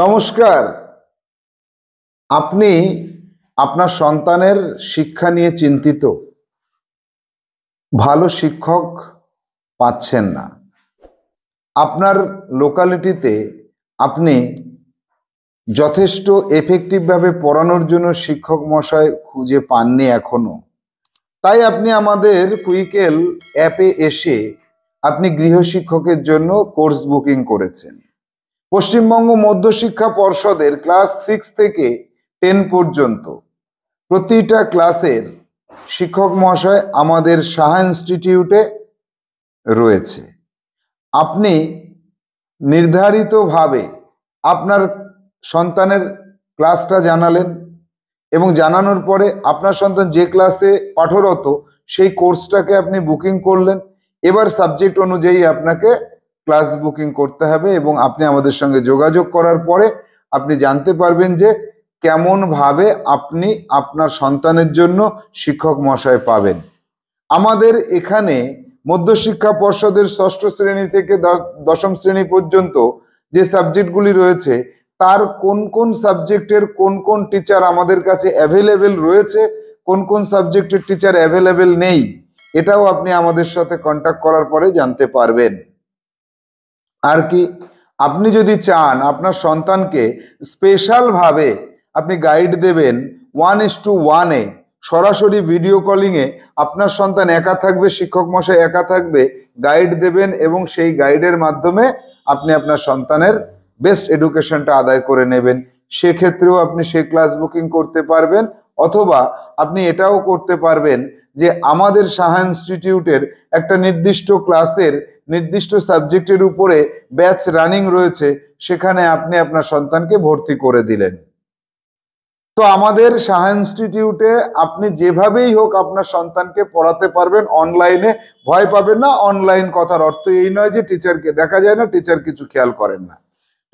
নমস্কার আপনি আপনার সন্তানের শিক্ষা নিয়ে চিন্তিত ভালো শিক্ষক পাচ্ছেন না আপনার লোকালিটিতে আপনি যথেষ্ট এফেক্টিভভাবে পড়ানোর জন্য শিক্ষক মশাই খুঁজে পাননি এখনো তাই আপনি আমাদের কুইকেল অ্যাপে এসে আপনি গৃহশিক্ষকের জন্য কোর্স বুকিং করেছেন পশ্চিমবঙ্গ মধ্যশিক্ষা পর্ষদের ক্লাস সিক্স থেকে টেন পর্যন্ত প্রতিটা ক্লাসের শিক্ষক মহাশয় আমাদের সাহা ইনস্টিটিউটে রয়েছে আপনি নির্ধারিতভাবে আপনার সন্তানের ক্লাসটা জানালেন এবং জানানোর পরে আপনার সন্তান যে ক্লাসে পাঠরত সেই কোর্সটাকে আপনি বুকিং করলেন এবার সাবজেক্ট অনুযায়ী আপনাকে ক্লাস বুকিং করতে হবে এবং আপনি আমাদের সঙ্গে যোগাযোগ করার পরে আপনি জানতে পারবেন যে কেমনভাবে আপনি আপনার সন্তানের জন্য শিক্ষক মশায় পাবেন আমাদের এখানে মধ্যশিক্ষা পর্ষদের ষষ্ঠ শ্রেণী থেকে দশম শ্রেণী পর্যন্ত যে সাবজেক্টগুলি রয়েছে তার কোন কোন সাবজেক্টের কোন কোন টিচার আমাদের কাছে অ্যাভেলেবেল রয়েছে কোন কোন সাবজেক্টের টিচার অ্যাভেলেবেল নেই এটাও আপনি আমাদের সাথে কন্ট্যাক্ট করার পরে জানতে পারবেন আর কি আপনি যদি চান আপনার সন্তানকে স্পেশালভাবে আপনি গাইড দেবেন ওয়ান ইস টু ওয়ানে সরাসরি ভিডিও কলিংয়ে আপনার সন্তান একা থাকবে শিক্ষক মশাই একা থাকবে গাইড দেবেন এবং সেই গাইডের মাধ্যমে আপনি আপনার সন্তানের বেস্ট এডুকেশনটা আদায় করে নেবেন সেক্ষেত্রেও আপনি সেই ক্লাস বুকিং করতে পারবেন অথবা আপনি এটাও করতে পারবেন যে আমাদের সাহা ইনস্টিটিউটের একটা নির্দিষ্ট ক্লাসের নির্দিষ্ট সাবজেক্টের উপরে ব্যাচ রানিং রয়েছে সেখানে আপনি আপনার সন্তানকে ভর্তি করে দিলেন তো আমাদের সাহা ইনস্টিটিউটে আপনি যেভাবেই হোক আপনার সন্তানকে পড়াতে পারবেন অনলাইনে ভয় পাবেন না অনলাইন কথার অর্থ এই নয় যে টিচারকে দেখা যায় না টিচার কিছু খেয়াল করেন না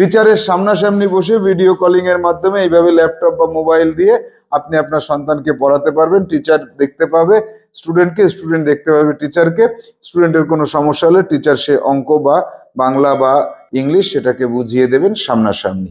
টিচারের সামনাসামনি বসে ভিডিও কলিং এর মাধ্যমে এইভাবে ল্যাপটপ বা মোবাইল দিয়ে আপনি আপনার সন্তানকে পড়াতে পারবেন টিচার দেখতে পাবে স্টুডেন্টকে স্টুডেন্ট দেখতে পাবে টিচারকে স্টুডেন্টের কোনো সমস্যা হলে টিচার সে অঙ্ক বা বাংলা বা ইংলিশ সেটাকে বুঝিয়ে দেবেন সামনাসামনি